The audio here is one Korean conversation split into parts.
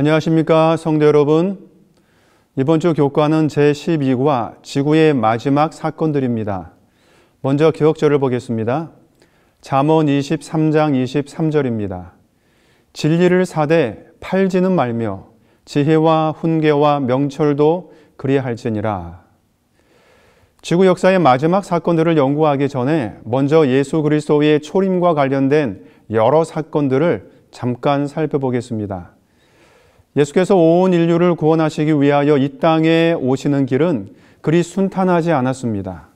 안녕하십니까 성대 여러분. 이번 주 교과는 제1 2과 지구의 마지막 사건들입니다. 먼저 기억절을 보겠습니다. 잠언 23장 23절입니다. 진리를 사되 팔지는 말며 지혜와 훈계와 명철도 그리할지니라. 지구 역사의 마지막 사건들을 연구하기 전에 먼저 예수 그리스도의 초림과 관련된 여러 사건들을 잠깐 살펴보겠습니다. 예수께서 온 인류를 구원하시기 위하여 이 땅에 오시는 길은 그리 순탄하지 않았습니다.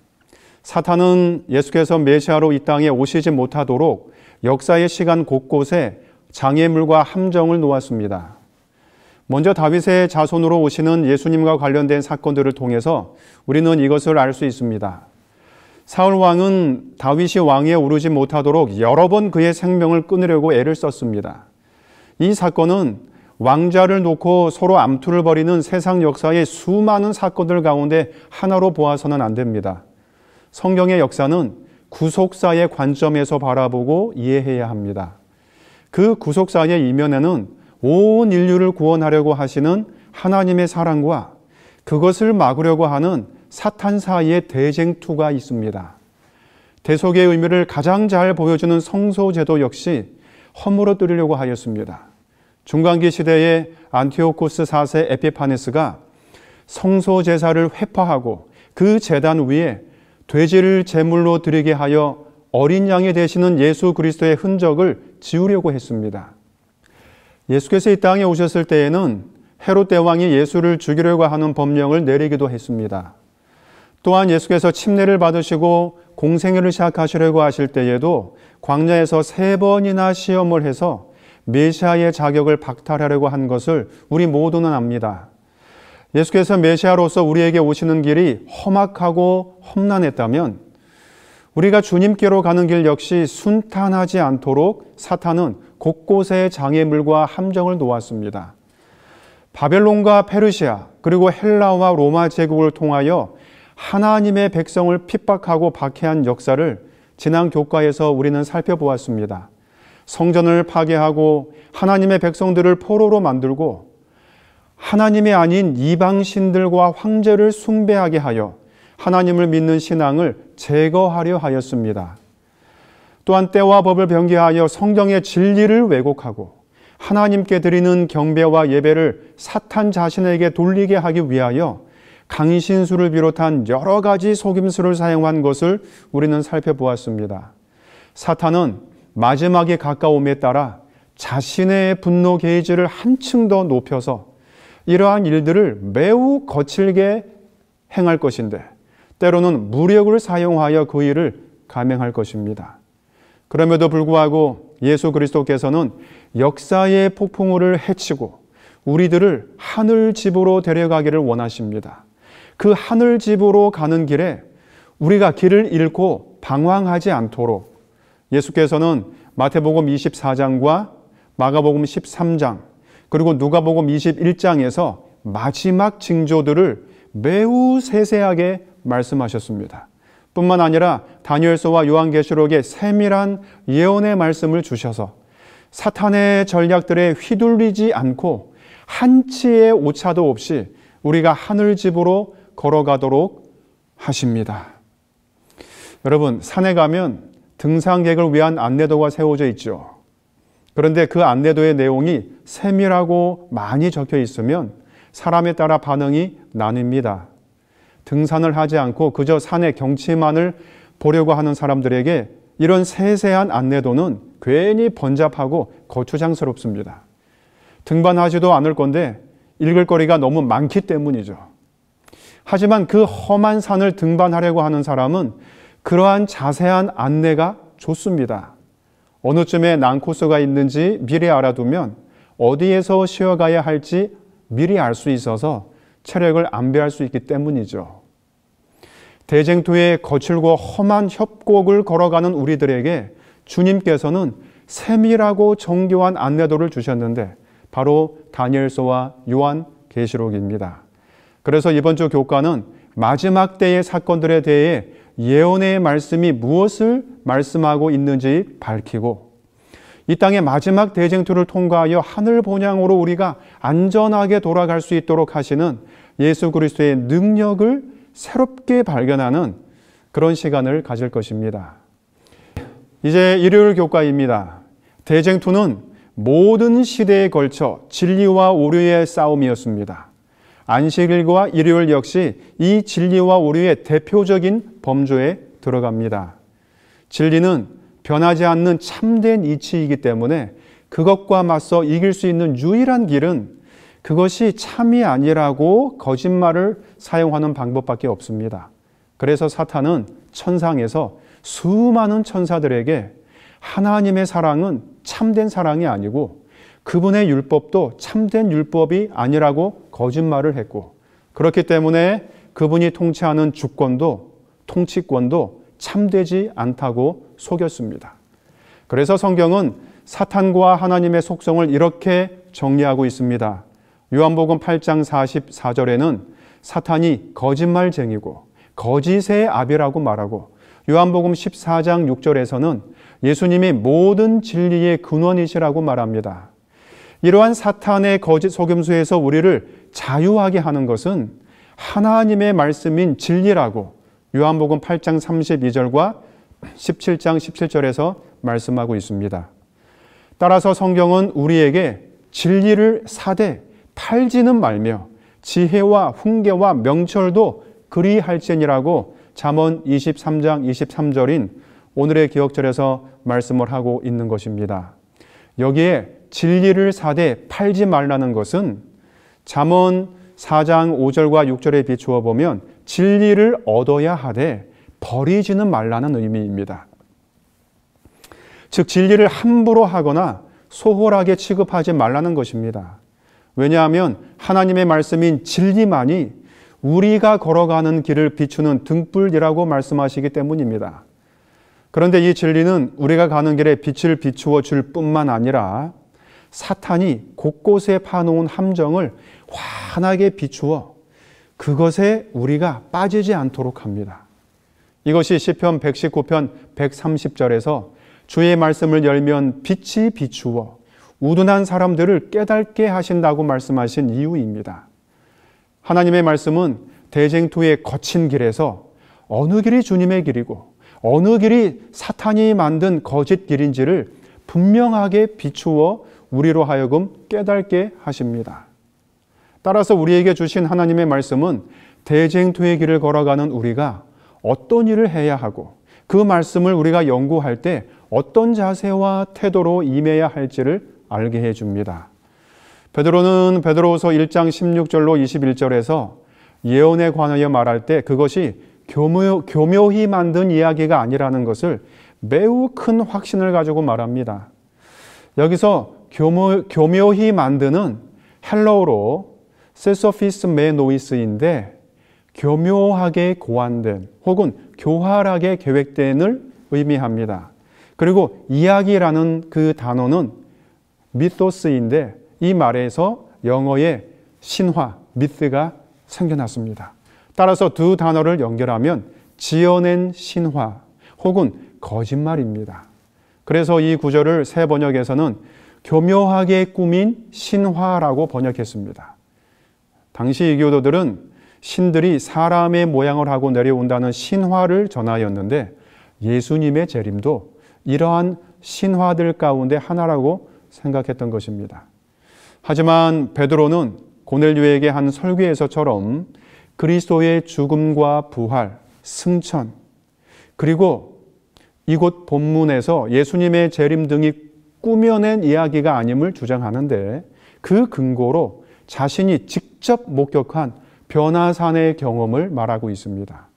사탄은 예수께서 메시아로 이 땅에 오시지 못하도록 역사의 시간 곳곳에 장애물과 함정을 놓았습니다. 먼저 다윗의 자손으로 오시는 예수님과 관련된 사건들을 통해서 우리는 이것을 알 수 있습니다. 사울 왕은 다윗이 왕에 오르지 못하도록 여러 번 그의 생명을 끊으려고 애를 썼습니다. 이 사건은 왕자를 놓고 서로 암투를 벌이는 세상 역사의 수많은 사건들 가운데 하나로 보아서는 안 됩니다. 성경의 역사는 구속사의 관점에서 바라보고 이해해야 합니다. 그 구속사의 이면에는 온 인류를 구원하려고 하시는 하나님의 사랑과 그것을 막으려고 하는 사탄 사이의 대쟁투가 있습니다. 대속의 의미를 가장 잘 보여주는 성소제도 역시 허물어뜨리려고 하였습니다. 중간기 시대에 안티오코스 4세 에피파네스가 성소 제사를 회파하고 그 제단 위에 돼지를 제물로 드리게 하여 어린 양이 되시는 예수 그리스도의 흔적을 지우려고 했습니다. 예수께서 이 땅에 오셨을 때에는 헤롯 대왕이 예수를 죽이려고 하는 법령을 내리기도 했습니다. 또한 예수께서 침례를 받으시고 공생회를 시작하시려고 하실 때에도 광야에서 세 번이나 시험을 해서 메시아의 자격을 박탈하려고 한 것을 우리 모두는 압니다. 예수께서 메시아로서 우리에게 오시는 길이 험악하고 험난했다면 우리가 주님께로 가는 길 역시 순탄하지 않도록 사탄은 곳곳에 장애물과 함정을 놓았습니다. 바벨론과 페르시아 그리고 헬라와 로마 제국을 통하여 하나님의 백성을 핍박하고 박해한 역사를 지난 교과에서 우리는 살펴보았습니다. 성전을 파괴하고 하나님의 백성들을 포로로 만들고 하나님이 아닌 이방신들과 황제를 숭배하게 하여 하나님을 믿는 신앙을 제거하려 하였습니다. 또한 때와 법을 변개하여 성경의 진리를 왜곡하고 하나님께 드리는 경배와 예배를 사탄 자신에게 돌리게 하기 위하여 강신수를 비롯한 여러 가지 속임수를 사용한 것을 우리는 살펴보았습니다. 사탄은 마지막에 가까움에 따라 자신의 분노 게이지를 한층 더 높여서 이러한 일들을 매우 거칠게 행할 것인데 때로는 무력을 사용하여 그 일을 감행할 것입니다. 그럼에도 불구하고 예수 그리스도께서는 역사의 폭풍우를 해치고 우리들을 하늘 집으로 데려가기를 원하십니다. 그 하늘 집으로 가는 길에 우리가 길을 잃고 방황하지 않도록 예수께서는 마태복음 24장과 마가복음 13장 그리고 누가복음 21장에서 마지막 징조들을 매우 세세하게 말씀하셨습니다. 뿐만 아니라 다니엘서와 요한계시록의 세밀한 예언의 말씀을 주셔서 사탄의 전략들에 휘둘리지 않고 한치의 오차도 없이 우리가 하늘집으로 걸어가도록 하십니다. 여러분, 산에 가면 등산객을 위한 안내도가 세워져 있죠. 그런데 그 안내도의 내용이 세밀하고 많이 적혀 있으면 사람에 따라 반응이 나뉩니다. 등산을 하지 않고 그저 산의 경치만을 보려고 하는 사람들에게 이런 세세한 안내도는 괜히 번잡하고 거추장스럽습니다. 등반하지도 않을 건데 읽을 거리가 너무 많기 때문이죠. 하지만 그 험한 산을 등반하려고 하는 사람은 그러한 자세한 안내가 좋습니다. 어느 쯤에 난코스가 있는지 미리 알아두면 어디에서 쉬어가야 할지 미리 알 수 있어서 체력을 안배할 수 있기 때문이죠. 대쟁투의 거칠고 험한 협곡을 걸어가는 우리들에게 주님께서는 세밀하고 정교한 안내도를 주셨는데 바로 다니엘서와 요한 계시록입니다. 그래서 이번 주 교과는 마지막 때의 사건들에 대해 예언의 말씀이 무엇을 말씀하고 있는지 밝히고 이 땅의 마지막 대쟁투를 통과하여 하늘 본향으로 우리가 안전하게 돌아갈 수 있도록 하시는 예수 그리스도의 능력을 새롭게 발견하는 그런 시간을 가질 것입니다. 이제 일요일 교과입니다. 대쟁투는 모든 시대에 걸쳐 진리와 오류의 싸움이었습니다. 안식일과 일요일 역시 이 진리와 오류의 대표적인 범주에 들어갑니다. 진리는 변하지 않는 참된 이치이기 때문에 그것과 맞서 이길 수 있는 유일한 길은 그것이 참이 아니라고 거짓말을 사용하는 방법밖에 없습니다. 그래서 사탄은 천상에서 수많은 천사들에게 하나님의 사랑은 참된 사랑이 아니고 그분의 율법도 참된 율법이 아니라고 거짓말을 했고 그렇기 때문에 그분이 통치하는 주권도 통치권도 참되지 않다고 속였습니다. 그래서 성경은 사탄과 하나님의 속성을 이렇게 정리하고 있습니다. 요한복음 8장 44절에는 사탄이 거짓말쟁이고 거짓의 아비라고 말하고 요한복음 14장 6절에서는 예수님이 모든 진리의 근원이시라고 말합니다. 이러한 사탄의 거짓 속임수에서 우리를 자유하게 하는 것은 하나님의 말씀인 진리라고 요한복음 8장 32절과 17장 17절에서 말씀하고 있습니다. 따라서 성경은 우리에게 진리를 사되 팔지는 말며 지혜와 훈계와 명철도 그리할지니라고 잠언 23장 23절인 오늘의 기억절에서 말씀을 하고 있는 것입니다. 여기에 진리를 사되 팔지 말라는 것은 잠언 4장 5절과 6절에 비추어 보면 진리를 얻어야 하되 버리지는 말라는 의미입니다. 즉 진리를 함부로 하거나 소홀하게 취급하지 말라는 것입니다. 왜냐하면 하나님의 말씀인 진리만이 우리가 걸어가는 길을 비추는 등불이라고 말씀하시기 때문입니다. 그런데 이 진리는 우리가 가는 길에 빛을 비추어 줄 뿐만 아니라 사탄이 곳곳에 파놓은 함정을 환하게 비추어 그것에 우리가 빠지지 않도록 합니다. 이것이 시편 119편 130절에서 주의 말씀을 열면 빛이 비추어 우둔한 사람들을 깨닫게 하신다고 말씀하신 이유입니다. 하나님의 말씀은 대쟁투의 거친 길에서 어느 길이 주님의 길이고 어느 길이 사탄이 만든 거짓 길인지를 분명하게 비추어 우리로 하여금 깨닫게 하십니다. 따라서 우리에게 주신 하나님의 말씀은 대쟁투의 길을 걸어가는 우리가 어떤 일을 해야 하고 그 말씀을 우리가 연구할 때 어떤 자세와 태도로 임해야 할지를 알게 해 줍니다. 베드로는 베드로서 1장 16절로 21절에서 예언에 관하여 말할 때 그것이 교묘, 교묘히 만든 이야기가 아니라는 것을 매우 큰 확신을 가지고 말합니다. 여기서 교묘, 교묘히 만드는 헬로우로 셀서피스 메노이스인데 교묘하게 고안된 혹은 교활하게 계획된을 의미합니다. 그리고 이야기라는 그 단어는 미토스인데 이 말에서 영어의 신화, 미스가 생겨났습니다. 따라서 두 단어를 연결하면 지어낸 신화 혹은 거짓말입니다. 그래서 이 구절을 새 번역에서는 교묘하게 꾸민 신화라고 번역했습니다. 당시 이교도들은 신들이 사람의 모양을 하고 내려온다는 신화를 전하였는데 예수님의 재림도 이러한 신화들 가운데 하나라고 생각했던 것입니다. 하지만 베드로는 고넬료에게 한 설교에서처럼 그리스도의 죽음과 부활, 승천, 그리고 이곳 본문에서 예수님의 재림 등이 꾸며낸 이야기가 아님을 주장하는데 그 근거로 자신이 직접 목격한 변화산의 경험을 말하고 있습니다.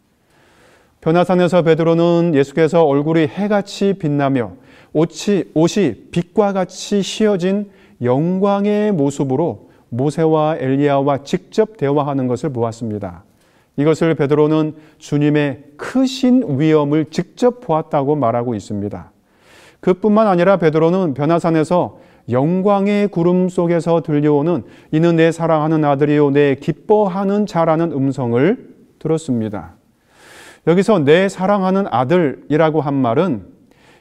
변화산에서 베드로는 예수께서 얼굴이 해같이 빛나며 옷이, 옷이 빛과 같이 씌어진 영광의 모습으로 모세와 엘리야와 직접 대화하는 것을 보았습니다. 이것을 베드로는 주님의 크신 위엄을 직접 보았다고 말하고 있습니다. 그뿐만 아니라 베드로는 변화산에서 영광의 구름 속에서 들려오는 이는 내 사랑하는 아들이요 내 기뻐하는 자라는 음성을 들었습니다. 여기서 내 사랑하는 아들이라고 한 말은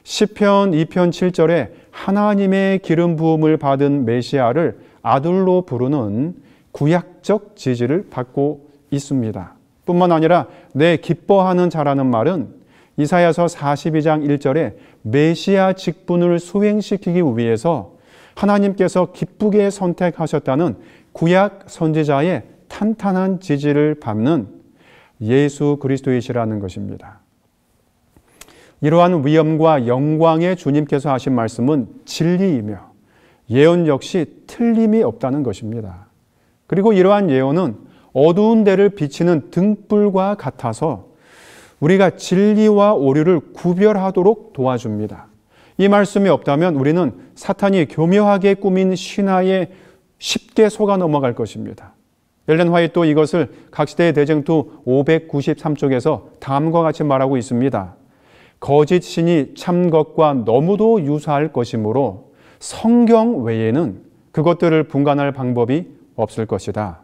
시편 2편 7절에 하나님의 기름 부음을 받은 메시아를 아들로 부르는 구약적 지지를 받고 있습니다. 뿐만 아니라 내 기뻐하는 자라는 말은 이사야서 42장 1절에 메시아 직분을 수행시키기 위해서 하나님께서 기쁘게 선택하셨다는 구약 선지자의 탄탄한 지지를 받는 예수 그리스도이시라는 것입니다. 이러한 위엄과 영광의 주님께서 하신 말씀은 진리이며 예언 역시 틀림이 없다는 것입니다. 그리고 이러한 예언은 어두운 데를 비치는 등불과 같아서 우리가 진리와 오류를 구별하도록 도와줍니다. 이 말씀이 없다면 우리는 사탄이 교묘하게 꾸민 신화에 쉽게 속아 넘어갈 것입니다. 앨런 화이트 이것을 각 시대의 대쟁투 593쪽에서 다음과 같이 말하고 있습니다. 거짓 신이 참 것과 너무도 유사할 것이므로 성경 외에는 그것들을 분간할 방법이 없을 것이다.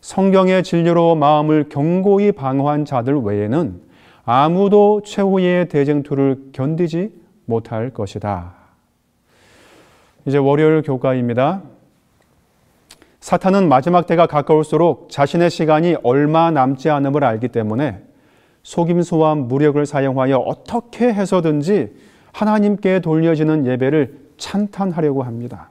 성경의 진리로 마음을 경고히 방어한 자들 외에는 아무도 최후의 대쟁투를 견디지 못할 것이다. 이제 월요일 교과입니다. 사탄은 마지막 때가 가까울수록 자신의 시간이 얼마 남지 않음을 알기 때문에 속임수와 무력을 사용하여 어떻게 해서든지 하나님께 돌려지는 예배를 찬탄하려고 합니다.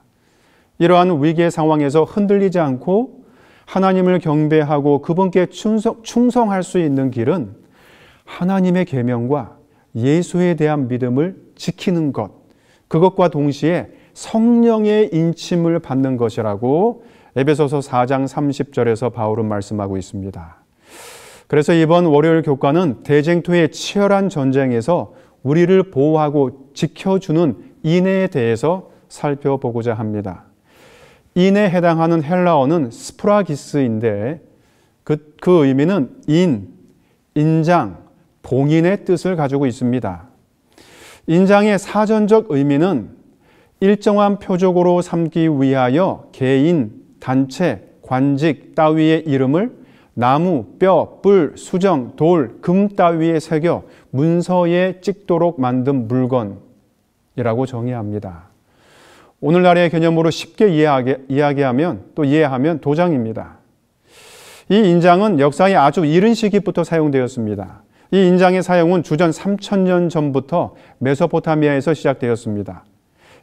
이러한 위기의 상황에서 흔들리지 않고 하나님을 경배하고 그분께 충성, 충성할 수 있는 길은 하나님의 계명과 예수에 대한 믿음을 지키는 것 그것과 동시에 성령의 인침을 받는 것이라고 에베소서 4장 30절에서 바울은 말씀하고 있습니다. 그래서 이번 월요일 교과는 대쟁투의 치열한 전쟁에서 우리를 보호하고 지켜주는 인애에 대해서 살펴보고자 합니다. 인에 해당하는 헬라어는 스프라기스인데 그, 그 의미는 인, 인장, 봉인의 뜻을 가지고 있습니다. 인장의 사전적 의미는 일정한 표적으로 삼기 위하여 개인, 단체, 관직 따위의 이름을 나무, 뼈, 뿔, 수정, 돌, 금 따위에 새겨 문서에 찍도록 만든 물건이라고 정의합니다. 오늘날의 개념으로 쉽게 이해하게, 하면또 이해하면 도장입니다. 이 인장은 역사의 아주 이른 시기부터 사용되었습니다. 이 인장의 사용은 주전 3천년 전부터 메소포타미아에서 시작되었습니다.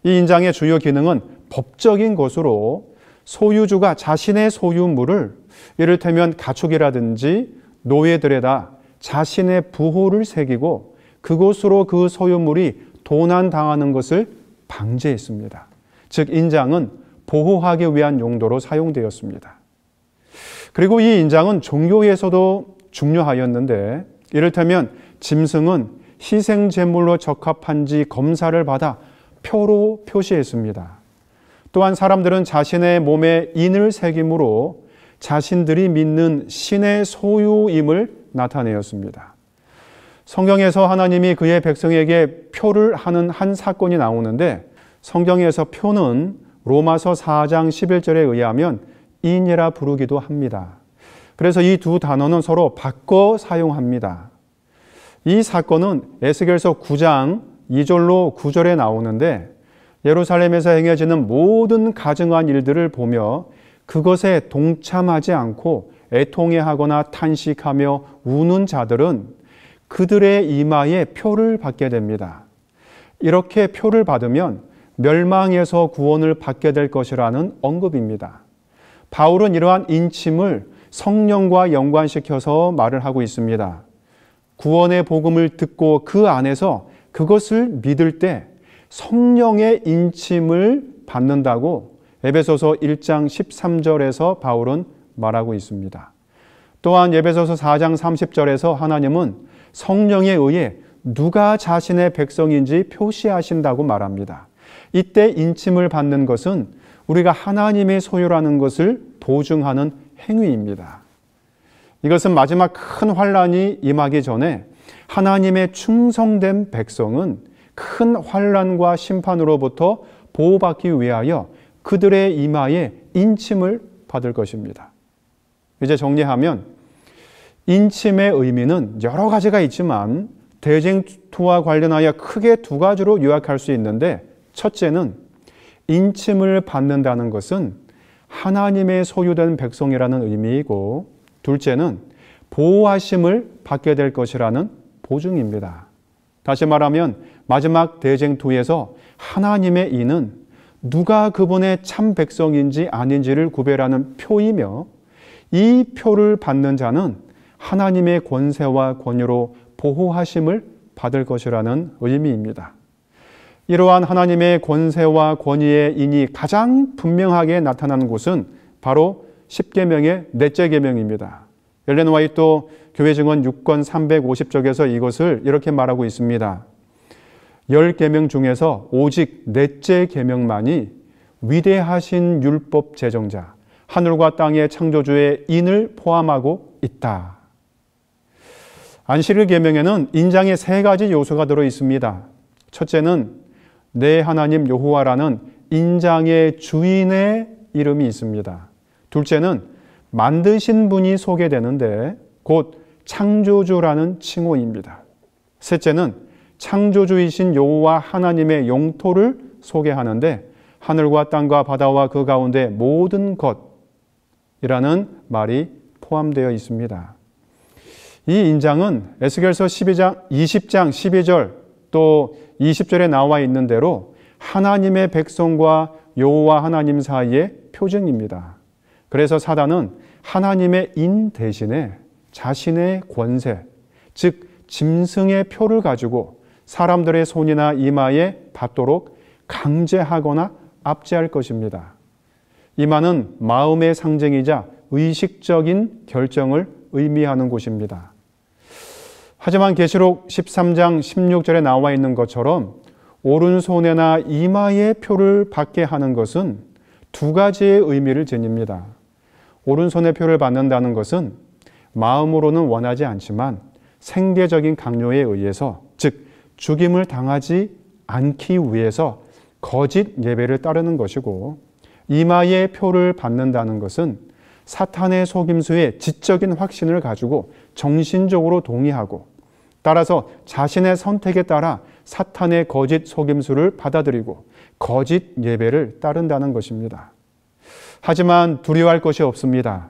이 인장의 주요 기능은 법적인 것으로 소유주가 자신의 소유물을 이를테면 가축이라든지 노예들에다 자신의 부호를 새기고 그곳으로 그 소유물이 도난당하는 것을 방지했습니다. 즉 인장은 보호하기 위한 용도로 사용되었습니다. 그리고 이 인장은 종교에서도 중요하였는데 이를테면 짐승은 희생 제물로 적합한지 검사를 받아 표로 표시했습니다. 또한 사람들은 자신의 몸에 인을 새김으로 자신들이 믿는 신의 소유임을 나타내었습니다. 성경에서 하나님이 그의 백성에게 표를 하는 한 사건이 나오는데 성경에서 표는 로마서 4장 11절에 의하면 인이라 부르기도 합니다. 그래서 이 두 단어는 서로 바꿔 사용합니다. 이 사건은 에스겔서 9장 2절로 9절에 나오는데 예루살렘에서 행해지는 모든 가증한 일들을 보며 그것에 동참하지 않고 애통해하거나 탄식하며 우는 자들은 그들의 이마에 표를 받게 됩니다. 이렇게 표를 받으면 멸망에서 구원을 받게 될 것이라는 언급입니다. 바울은 이러한 인침을 성령과 연관시켜서 말을 하고 있습니다. 구원의 복음을 듣고 그 안에서 그것을 믿을 때 성령의 인침을 받는다고 에베소서 1장 13절에서 바울은 말하고 있습니다. 또한 예배소서 4장 30절에서 하나님은 성령에 의해 누가 자신의 백성인지 표시하신다고 말합니다. 이때 인침을 받는 것은 우리가 하나님의 소유라는 것을 보증하는 행위입니다. 이것은 마지막 큰 환란이 임하기 전에 하나님의 충성된 백성은 큰 환란과 심판으로부터 보호받기 위하여 그들의 이마에 인침을 받을 것입니다. 이제 정리하면 인침의 의미는 여러 가지가 있지만 대쟁투와 관련하여 크게 두 가지로 요약할 수 있는데 첫째는 인침을 받는다는 것은 하나님의 소유된 백성이라는 의미이고 둘째는 보호하심을 받게 될 것이라는 보증입니다. 다시 말하면 마지막 대쟁투에서 하나님의 이는 누가 그분의 참 백성인지 아닌지를 구별하는 표이며 이 표를 받는 자는 하나님의 권세와 권유로 보호하심을 받을 것이라는 의미입니다. 이러한 하나님의 권세와 권위의 인이 가장 분명하게 나타나는 곳은 바로 10계명의 넷째 계명입니다. 열렌 화이트 교회 증언 6권 350쪽에서 이것을 이렇게 말하고 있습니다. 10계명 중에서 오직 넷째 계명만이 위대하신 율법 제정자 하늘과 땅의 창조주의 인을 포함하고 있다. 안식일 계명에는 인장의 세 가지 요소가 들어 있습니다. 첫째는 내 하나님 여호와라는 인장의 주인의 이름이 있습니다. 둘째는 만드신 분이 소개되는데 곧 창조주라는 칭호입니다. 셋째는 창조주이신 여호와 하나님의 용토를 소개하는데 하늘과 땅과 바다와 그 가운데 모든 것이라는 말이 포함되어 있습니다. 이 인장은 에스겔서 12장 20장 12절 또 20절에 나와 있는 대로 하나님의 백성과 여호와 하나님 사이의 표징입니다. 그래서 사단은 하나님의 인 대신에 자신의 권세, 즉 짐승의 표를 가지고 사람들의 손이나 이마에 받도록 강제하거나 압제할 것입니다. 이마는 마음의 상징이자 의식적인 결정을 의미하는 곳입니다. 하지만 계시록 13장 16절에 나와 있는 것처럼 오른손에나 이마에 표를 받게 하는 것은 두 가지의 의미를 지닙니다. 오른손에 표를 받는다는 것은 마음으로는 원하지 않지만 생계적인 강요에 의해서 즉 죽임을 당하지 않기 위해서 거짓 예배를 따르는 것이고 이마에 표를 받는다는 것은 사탄의 속임수에 지적인 확신을 가지고 정신적으로 동의하고 따라서 자신의 선택에 따라 사탄의 거짓 속임수를 받아들이고 거짓 예배를 따른다는 것입니다. 하지만 두려워할 것이 없습니다.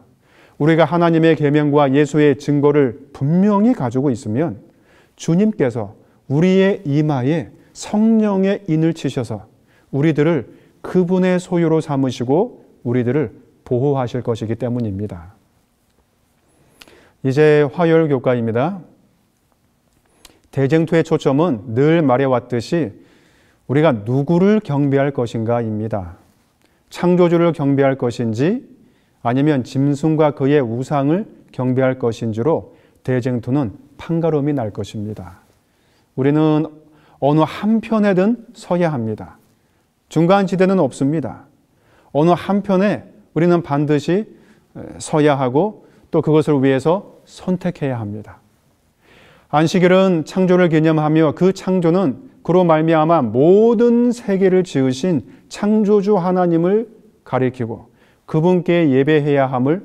우리가 하나님의 계명과 예수의 증거를 분명히 가지고 있으면 주님께서 우리의 이마에 성령의 인을 치셔서 우리들을 그분의 소유로 삼으시고 우리들을 보호하실 것이기 때문입니다. 이제 화요일 교과입니다. 대쟁투의 초점은 늘 말해왔듯이 우리가 누구를 경배할 것인가입니다. 창조주를 경배할 것인지 아니면 짐승과 그의 우상을 경배할 것인지로 대쟁투는 판가름이 날 것입니다. 우리는 어느 한편에든 서야 합니다. 중간 지대는 없습니다. 어느 한편에 우리는 반드시 서야 하고 또 그것을 위해서 선택해야 합니다. 안식일은 창조를 개념하며그 창조는 그로 말미암아 모든 세계를 지으신 창조주 하나님을 가리키고 그분께 예배해야 함을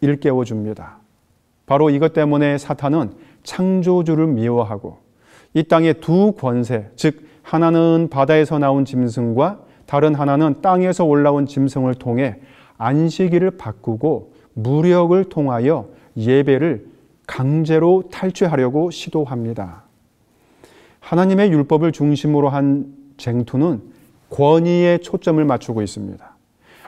일깨워 줍니다. 바로 이것 때문에 사탄은 창조주를 미워하고 이 땅의 두 권세, 즉 하나는 바다에서 나온 짐승과 다른 하나는 땅에서 올라온 짐승을 통해 안식일을 바꾸고 무력을 통하여 예배를 강제로 탈취하려고 시도합니다. 하나님의 율법을 중심으로 한 쟁투는 권위에 초점을 맞추고 있습니다.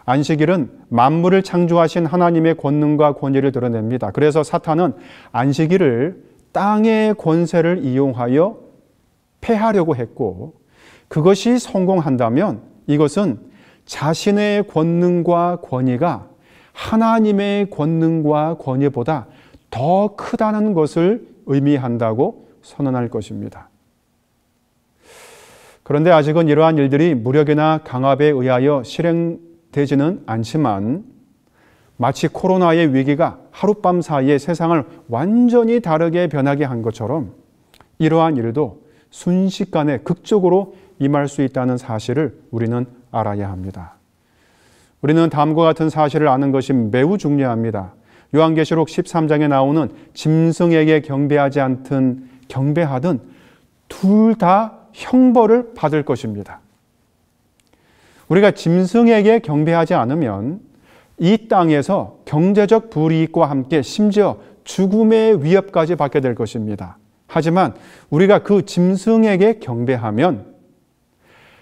안식일은 만물을 창조하신 하나님의 권능과 권위를 드러냅니다. 그래서 사탄은 안식일을 땅의 권세를 이용하여 패하려고 했고 그것이 성공한다면 이것은 자신의 권능과 권위가 하나님의 권능과 권위보다 더 크다는 것을 의미한다고 선언할 것입니다. 그런데 아직은 이러한 일들이 무력이나 강압에 의하여 실행되지는 않지만 마치 코로나의 위기가 하룻밤 사이에 세상을 완전히 다르게 변하게 한 것처럼 이러한 일도 순식간에 극적으로 임할 수 있다는 사실을 우리는 알아야 합니다. 우리는 다음과 같은 사실을 아는 것이 매우 중요합니다. 요한계시록 13장에 나오는 짐승에게 경배하지 않든 경배하든 둘 다 형벌을 받을 것입니다. 우리가 짐승에게 경배하지 않으면 이 땅에서 경제적 불이익과 함께 심지어 죽음의 위협까지 받게 될 것입니다. 하지만 우리가 그 짐승에게 경배하면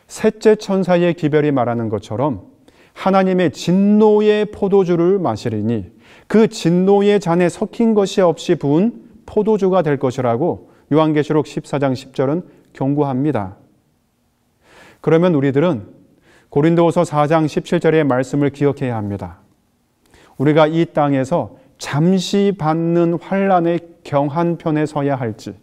셋째 천사의 기별이 말하는 것처럼 하나님의 진노의 포도주를 마시리니 그 진노의 잔에 섞인 것이 없이 부은 포도주가 될 것이라고 요한계시록 14장 10절은 경고합니다. 그러면 우리들은 고린도서 4장 17절의 말씀을 기억해야 합니다. 우리가 이 땅에서 잠시 받는 환란의 경한편에 서야 할지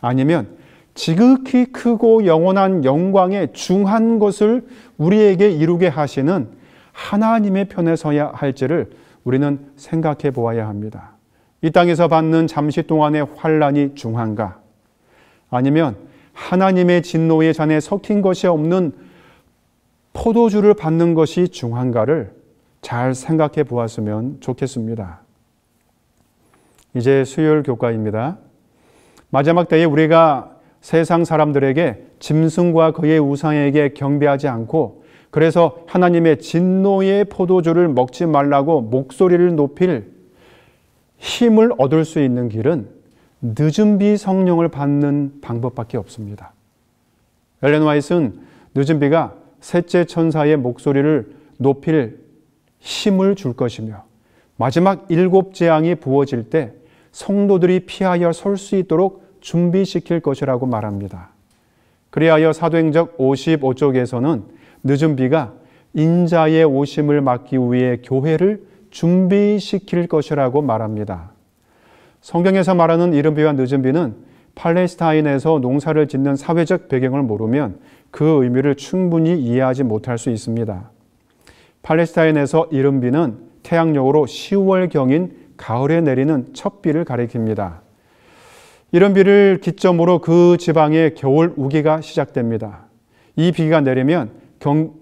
아니면 지극히 크고 영원한 영광의 중한 것을 우리에게 이루게 하시는 하나님의 편에 서야 할지를 우리는 생각해 보아야 합니다. 이 땅에서 받는 잠시 동안의 환란이 중한가? 아니면 하나님의 진노의 잔에 섞인 것이 없는 포도주를 받는 것이 중한가를 잘 생각해 보았으면 좋겠습니다. 이제 수요일 교과입니다. 마지막 때에 우리가 세상 사람들에게 짐승과 그의 우상에게 경배하지 않고 그래서 하나님의 진노의 포도주를 먹지 말라고 목소리를 높일 힘을 얻을 수 있는 길은 늦은 비 성령을 받는 방법밖에 없습니다. 엘렌 와이스는 늦은 비가 셋째 천사의 목소리를 높일 힘을 줄 것이며 마지막 일곱 재앙이 부어질 때 성도들이 피하여 설 수 있도록 준비시킬 것이라고 말합니다. 그리하여 사도행적 55쪽에서는 늦은 비가 인자의 오심을 막기 위해 교회를 준비시킬 것이라고 말합니다. 성경에서 말하는 이른 비와 늦은 비는 팔레스타인에서 농사를 짓는 사회적 배경을 모르면 그 의미를 충분히 이해하지 못할 수 있습니다. 팔레스타인에서 이른 비는 태양력으로 10월경인 가을에 내리는 첫 비를 가리킵니다. 이런 비를 기점으로 그 지방의 겨울 우기가 시작됩니다. 이 비가 내리면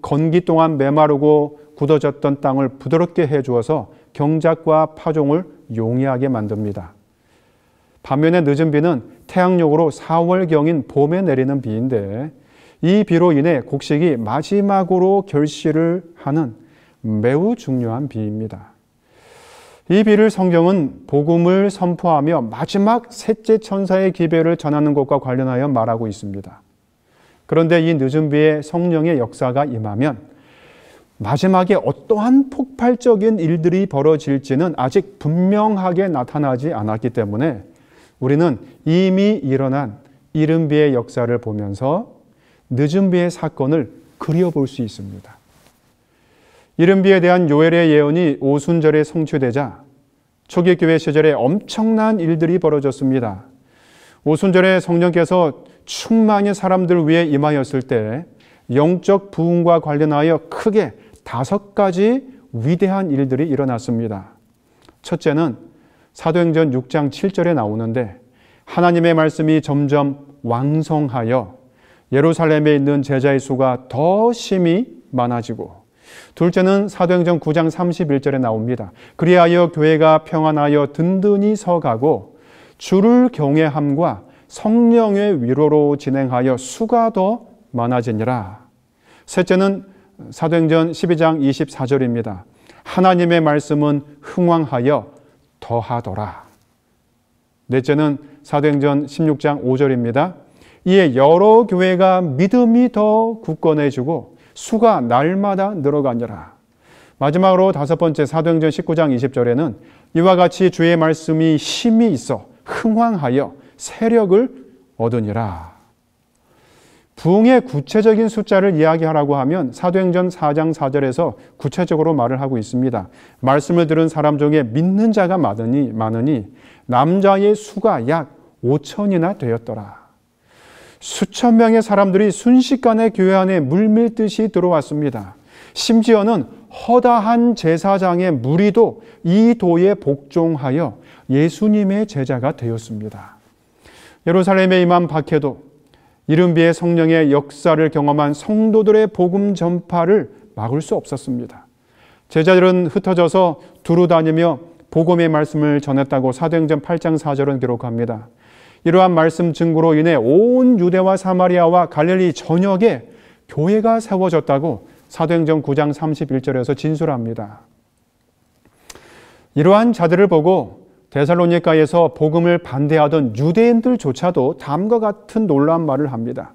건기 동안 메마르고 굳어졌던 땅을 부드럽게 해주어서 경작과 파종을 용이하게 만듭니다. 반면에 늦은 비는 태양력으로 4월경인 봄에 내리는 비인데 이 비로 인해 곡식이 마지막으로 결실을 하는 매우 중요한 비입니다. 이 비를 성경은 복음을 선포하며 마지막 셋째 천사의 기별을 전하는 것과 관련하여 말하고 있습니다. 그런데 이 늦은 비에 성령의 역사가 임하면 마지막에 어떠한 폭발적인 일들이 벌어질지는 아직 분명하게 나타나지 않았기 때문에 우리는 이미 일어난 이른 비의 역사를 보면서 늦은 비의 사건을 그려볼 수 있습니다. 이른 비에 대한 요엘의 예언이 오순절에 성취되자 초기 교회 시절에 엄청난 일들이 벌어졌습니다. 오순절에 성령께서 충만히 사람들 위해 임하였을 때 영적 부흥과 관련하여 크게 다섯 가지 위대한 일들이 일어났습니다. 첫째는 사도행전 6장 7절에 나오는데 하나님의 말씀이 점점 왕성하여 예루살렘에 있는 제자의 수가 더 심히 많아지고 둘째는 사도행전 9장 31절에 나옵니다. 그리하여 교회가 평안하여 든든히 서가고 주를 경외함과 성령의 위로로 진행하여 수가 더 많아지니라. 셋째는 사도행전 12장 24절입니다. 하나님의 말씀은 흥왕하여 더하더라. 넷째는 사도행전 16장 5절입니다. 이에 여러 교회가 믿음이 더 굳건해지고 수가 날마다 늘어가니라. 마지막으로 다섯 번째 사도행전 19장 20절에는 이와 같이 주의 말씀이 힘이 있어 흥왕하여 세력을 얻으니라. 부흥의 구체적인 숫자를 이야기하라고 하면 사도행전 4장 4절에서 구체적으로 말을 하고 있습니다. 말씀을 들은 사람 중에 믿는 자가 많으니, 많으니 남자의 수가 약 5천이나 되었더라. 수천 명의 사람들이 순식간에 교회 안에 물밀듯이 들어왔습니다. 심지어는 허다한 제사장의 무리도 이 도에 복종하여 예수님의 제자가 되었습니다. 예루살렘에 임한 박해도 이른비의 성령의 역사를 경험한 성도들의 복음 전파를 막을 수 없었습니다. 제자들은 흩어져서 두루 다니며 복음의 말씀을 전했다고 사도행전 8장 4절은 기록합니다. 이러한 말씀 증거로 인해 온 유대와 사마리아와 갈릴리 전역에 교회가 세워졌다고 사도행전 9장 31절에서 진술합니다. 이러한 자들을 보고 데살로니가에서 복음을 반대하던 유대인들조차도 다음과 같은 놀라운 말을 합니다.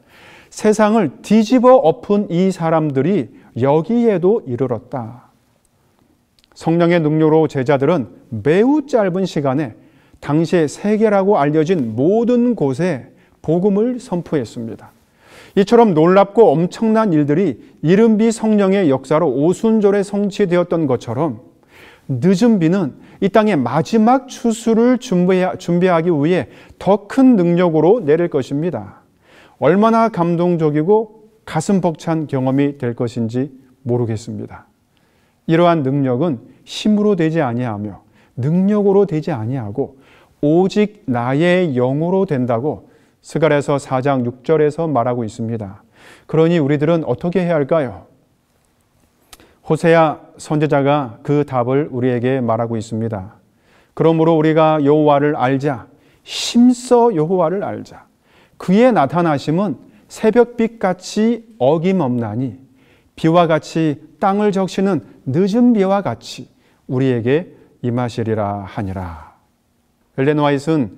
세상을 뒤집어 엎은 이 사람들이 여기에도 이르렀다. 성령의 능력으로 제자들은 매우 짧은 시간에 당시의 세계라고 알려진 모든 곳에 복음을 선포했습니다. 이처럼 놀랍고 엄청난 일들이 이른비 성령의 역사로 오순절에 성취되었던 것처럼 늦은 비는 이 땅의 마지막 추수를 준비하기 위해 더 큰 능력으로 내릴 것입니다. 얼마나 감동적이고 가슴 벅찬 경험이 될 것인지 모르겠습니다. 이러한 능력은 힘으로 되지 아니하며 능력으로 되지 아니하고 오직 나의 영으로 된다고 스가랴서 4장 6절에서 말하고 있습니다. 그러니 우리들은 어떻게 해야 할까요? 호세아 선제자가그 답을 우리에게 말하고 있습니다. 그러므로 우리가 여호와를 알자. 심서 여호와를 알자. 그의 나타나심은 새벽빛 같이 어김없나니 비와 같이 땅을 적시는 늦은 비와 같이 우리에게 임하시리라 하니라. 엘렌 화이트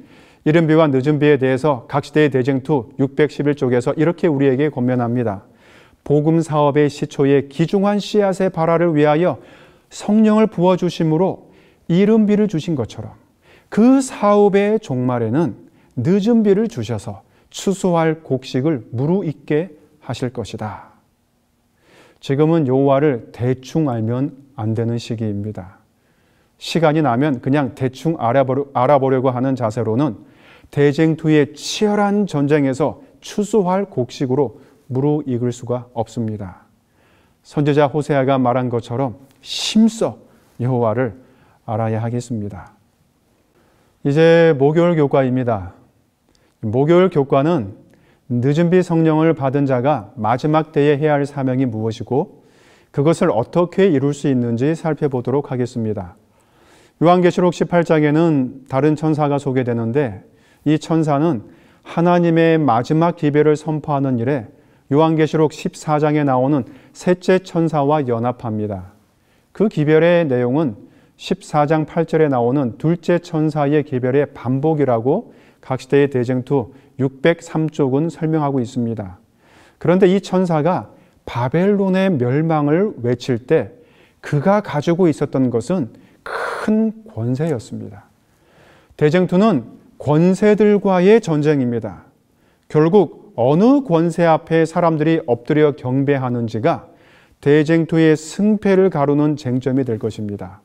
이른 비와 늦은 비에 대해서 각 시대의 대쟁투 611쪽에서 이렇게 우리에게 권면합니다. 복음 사업의 시초에 기중한 씨앗의 발화를 위하여 성령을 부어 주심으로 이른비를 주신 것처럼 그 사업의 종말에는 늦은비를 주셔서 추수할 곡식을 무르익게 하실 것이다. 지금은 여호와를 대충 알면 안 되는 시기입니다. 시간이 나면 그냥 대충 알아보려, 고 하는 자세로는 대쟁투의 치열한 전쟁에서 추수할 곡식으로 무르익을 수가 없습니다. 선제자 호세아가 말한 것처럼 심써 여호와를 알아야 하겠습니다. 이제 목요일 교과입니다. 목요일 교과는 늦은 비 성령을 받은 자가 마지막 때에 해야 할 사명이 무엇이고 그것을 어떻게 이룰 수 있는지 살펴보도록 하겠습니다. 요한계시록 18장에는 다른 천사가 소개되는데 이 천사는 하나님의 마지막 기별을 선포하는 일에 요한계시록 14장에 나오는 셋째 천사와 연합합니다. 그 기별의 내용은 14장 8절에 나오는 둘째 천사의 기별의 반복이라고 각 시대의 대쟁투 603쪽은 설명하고 있습니다. 그런데 이 천사가 바벨론의 멸망을 외칠 때 그가 가지고 있었던 것은 큰 권세였습니다. 대쟁투는 권세들과의 전쟁입니다. 결국 어느 권세 앞에 사람들이 엎드려 경배하는지가 대쟁투의 승패를 가르는 쟁점이 될 것입니다.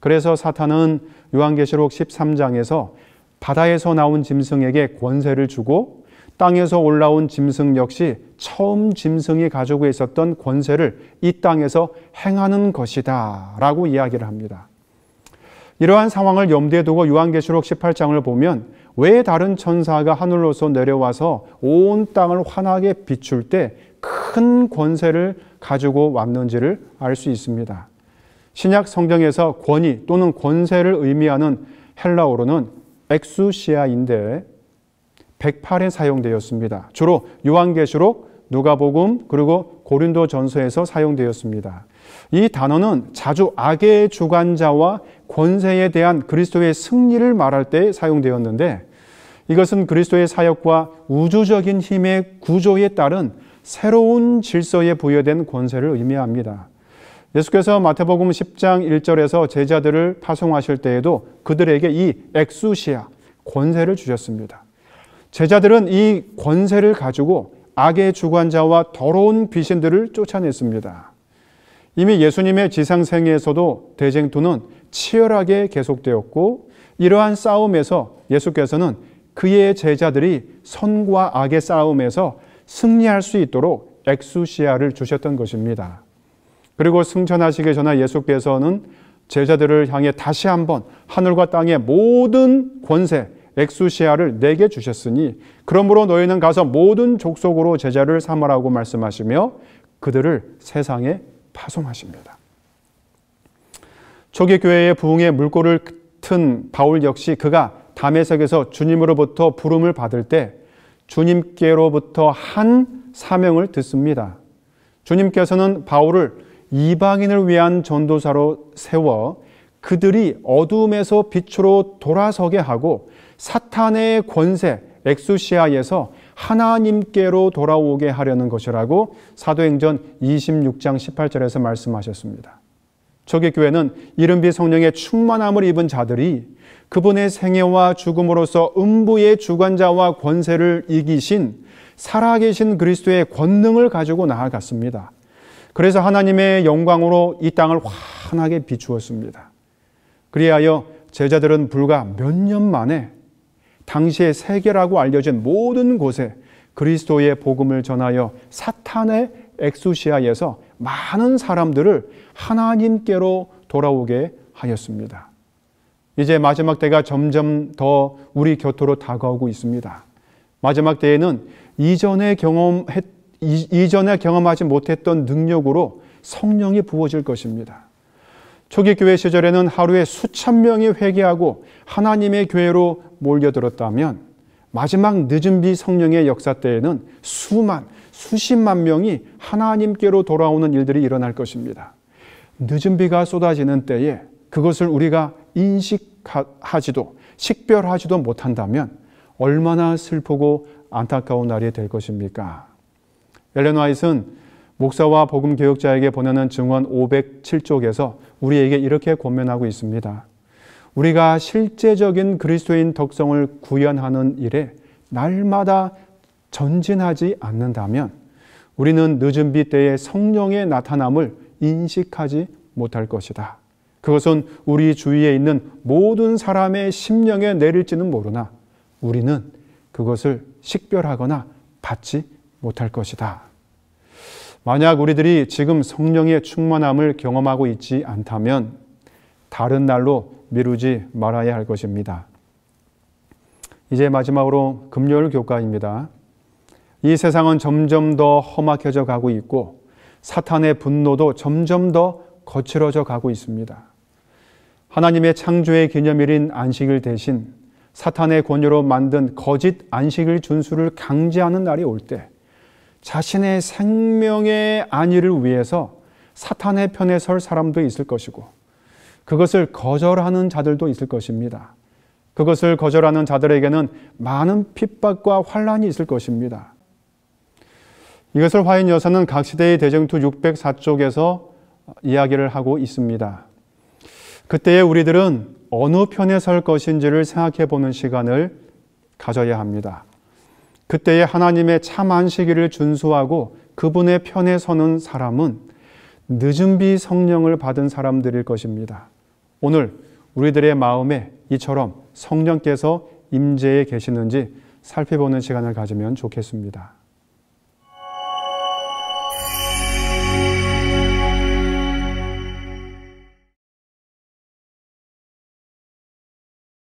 그래서 사탄은 요한계시록 13장에서 바다에서 나온 짐승에게 권세를 주고 땅에서 올라온 짐승 역시 처음 짐승이 가지고 있었던 권세를 이 땅에서 행하는 것이다 라고 이야기를 합니다. 이러한 상황을 염두에 두고 요한계시록 18장을 보면 왜 다른 천사가 하늘로서 내려와서 온 땅을 환하게 비출 때 큰 권세를 가지고 왔는지를 알 수 있습니다. 신약 성경에서 권위 또는 권세를 의미하는 헬라어로는 엑수시아인데 108에 사용되었습니다. 주로 요한계시록, 누가복음 그리고 고린도전서에서 사용되었습니다. 이 단어는 자주 악의 주관자와 권세에 대한 그리스도의 승리를 말할 때 사용되었는데 이것은 그리스도의 사역과 우주적인 힘의 구조에 따른 새로운 질서에 부여된 권세를 의미합니다. 예수께서 마태복음 10장 1절에서 제자들을 파송하실 때에도 그들에게 이 엑수시아 권세를 주셨습니다. 제자들은 이 권세를 가지고 악의 주관자와 더러운 귀신들을 쫓아냈습니다. 이미 예수님의 지상생에서도 대쟁투는 치열하게 계속되었고 이러한 싸움에서 예수께서는 그의 제자들이 선과 악의 싸움에서 승리할 수 있도록 엑수시아를 주셨던 것입니다. 그리고 승천하시기 전에 예수께서는 제자들을 향해 다시 한번 하늘과 땅의 모든 권세, 엑수시아를 내게 주셨으니 그러므로 너희는 가서 모든 족속으로 제자를 삼으라고 말씀하시며 그들을 세상에 파송하십니다. 초기 교회의 부흥의 물꼬를 튼 바울 역시 그가 담에석에서 주님으로부터 부름을 받을 때 주님께로부터 한 사명을 듣습니다. 주님께서는 바울을 이방인을 위한 전도사로 세워 그들이 어둠에서 빛으로 돌아서게 하고 사탄의 권세 엑소시아에서 하나님께로 돌아오게 하려는 것이라고 사도행전 26장 18절에서 말씀하셨습니다. 초기교회는 이른비 성령의 충만함을 입은 자들이 그분의 생애와 죽음으로서 음부의 주관자와 권세를 이기신 살아계신 그리스도의 권능을 가지고 나아갔습니다. 그래서 하나님의 영광으로 이 땅을 환하게 비추었습니다. 그리하여 제자들은 불과 몇 년 만에 당시의 세계라고 알려진 모든 곳에 그리스도의 복음을 전하여 사탄의 엑소시아에서 많은 사람들을 하나님께로 돌아오게 하였습니다. 이제 마지막 때가 점점 더 우리 곁으로 다가오고 있습니다. 마지막 때에는 이전에 경험했 이전에 경험하지 못했던 능력으로 성령이 부어질 것입니다. 초기 교회 시절에는 하루에 수천 명이 회개하고 하나님의 교회로 몰려들었다면 마지막 늦은 비 성령의 역사 때에는 수만 수십만 명이 하나님께로 돌아오는 일들이 일어날 것입니다. 늦은 비가 쏟아지는 때에 그것을 우리가 인식하지도 식별하지도 못한다면 얼마나 슬프고 안타까운 날이 될 것입니까? 엘렌 화이트 목사와 복음 개혁자에게 보내는 증언 507쪽에서 우리에게 이렇게 권면하고 있습니다. 우리가 실제적인 그리스도인 덕성을 구현하는 일에 날마다 전진하지 않는다면 우리는 늦은 비 때의 성령의 나타남을 인식하지 못할 것이다. 그것은 우리 주위에 있는 모든 사람의 심령에 내릴지는 모르나 우리는 그것을 식별하거나 받지 못할 것이다. 만약 우리들이 지금 성령의 충만함을 경험하고 있지 않다면 다른 날로 미루지 말아야 할 것입니다. 이제 마지막으로 금요일 교과입니다. 이 세상은 점점 더 험악해져 가고 있고 사탄의 분노도 점점 더 거칠어져 가고 있습니다. 하나님의 창조의 기념일인 안식일 대신 사탄의 권유로 만든 거짓 안식일 준수를 강제하는 날이 올 때 자신의 생명의 안위를 위해서 사탄의 편에 설 사람도 있을 것이고 그것을 거절하는 자들도 있을 것입니다. 그것을 거절하는 자들에게는 많은 핍박과 환란이 있을 것입니다. 이것을 화인 여사는 각 시대의 대쟁투 604쪽에서 이야기를 하고 있습니다. 그때에 우리들은 어느 편에 설 것인지를 생각해 보는 시간을 가져야 합니다. 그때에 하나님의 참한 시기를 준수하고 그분의 편에 서는 사람은 늦은 비 성령을 받은 사람들일 것입니다. 오늘 우리들의 마음에 이처럼 성령께서 임재해 계시는지 살펴보는 시간을 가지면 좋겠습니다.